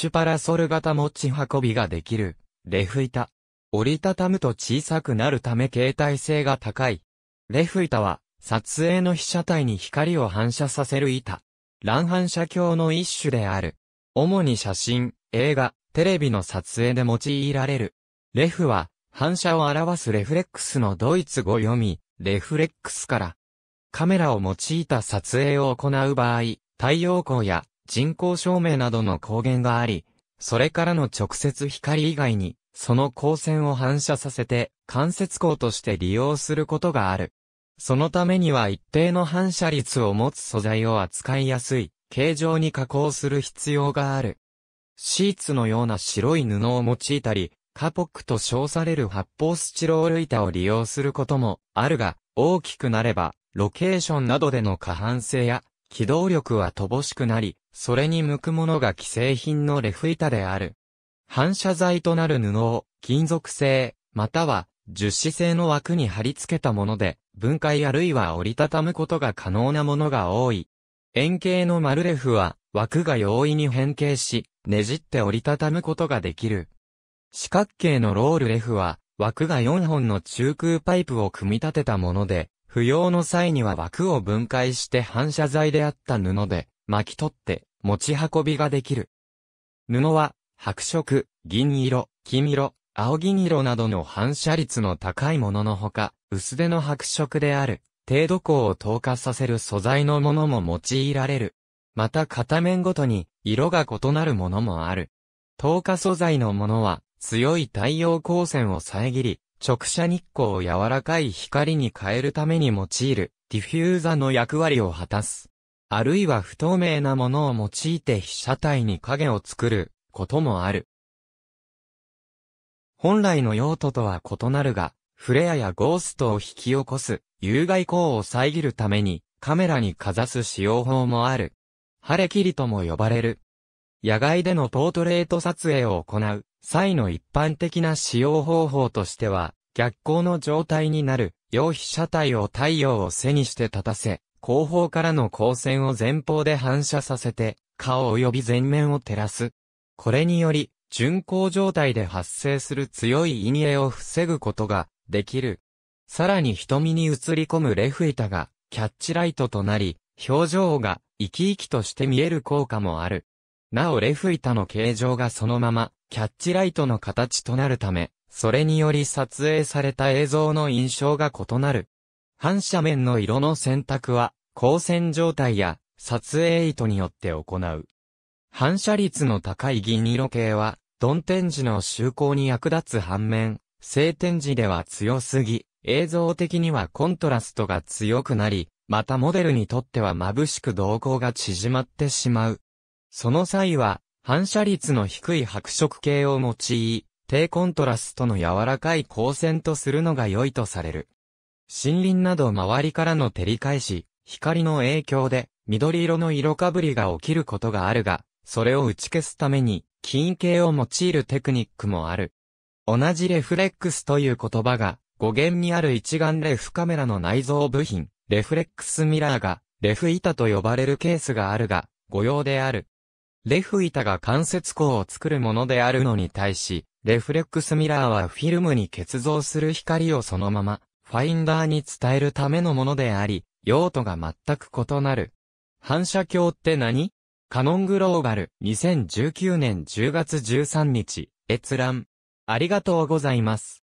チュパラソル型持ち運びができる、レフ板。折りたたむと小さくなるため携帯性が高い。レフ板は、撮影の被写体に光を反射させる板。乱反射鏡の一種である。主に写真、映画、テレビの撮影で用いられる。レフは、反射を表すレフレックスのドイツ語読み、レフレックスから。カメラを用いた撮影を行う場合、太陽光や人工照明などの光源があり、それからの直接光以外に、その光線を反射させて、間接光として利用することがある。そのためには一定の反射率を持つ素材を扱いやすい、形状に加工する必要がある。シーツのような白い布を用いたり、カポックと称される発泡スチロール板を利用することもあるが、大きくなれば、ロケーションなどでの可搬性や、機動力は乏しくなり、それに向くものが既製品のレフ板である。反射材となる布を、金属製、または、樹脂製の枠に貼り付けたもので、分解あるいは折りたたむことが可能なものが多い。円形の丸レフは、枠が容易に変形し、ねじって折りたたむことができる。四角形のロールレフは、枠が4本の中空パイプを組み立てたもので、不要の際には枠を分解して反射材であった布で、巻き取って持ち運びができる。布は白色、銀色、黄色、青銀色などの反射率の高いもののほか、薄手の白色である、程度光を透過させる素材のものも用いられる。また片面ごとに、色が異なるものもある。透過素材のものは、強い太陽光線を遮り、直射日光を柔らかい光に変えるために用いる、ディフューザの役割を果たす。あるいは不透明なものを用いて被写体に影を作ることもある。本来の用途とは異なるが、フレアやゴーストを引き起こす、有害光を遮るために、カメラにかざす使用法もある。晴れ切りとも呼ばれる。野外でのポートレート撮影を行う際の一般的な使用方法としては、逆光の状態になる、陽被写体を太陽を背にして立たせ、後方からの光線を前方で反射させて、顔及び前面を照らす。これにより、巡航状態で発生する強い陰影を防ぐことができる。さらに瞳に映り込むレフ板がキャッチライトとなり、表情が生き生きとして見える効果もある。なおレフ板の形状がそのままキャッチライトの形となるため、それにより撮影された映像の印象が異なる。反射面の色の選択は、光線状態や撮影意図によって行う。反射率の高い銀色系は、鈍天時の就航に役立つ反面、晴天時では強すぎ、映像的にはコントラストが強くなり、またモデルにとっては眩しく瞳孔が縮まってしまう。その際は、反射率の低い白色系を用い、低コントラストの柔らかい光線とするのが良いとされる。森林など周りからの照り返し、光の影響で緑色の色かぶりが起きることがあるが、それを打ち消すために金形を用いるテクニックもある。同じレフレックスという言葉が語源にある一眼レフカメラの内蔵部品、レフレックスミラーがレフ板と呼ばれるケースがあるが、誤用である。レフ板が関節光を作るものであるのに対し、レフレックスミラーはフィルムに結像する光をそのままファインダーに伝えるためのものであり、用途が全く異なる。反射鏡って何カノングローバル2019年10月13日、閲覧。ありがとうございます。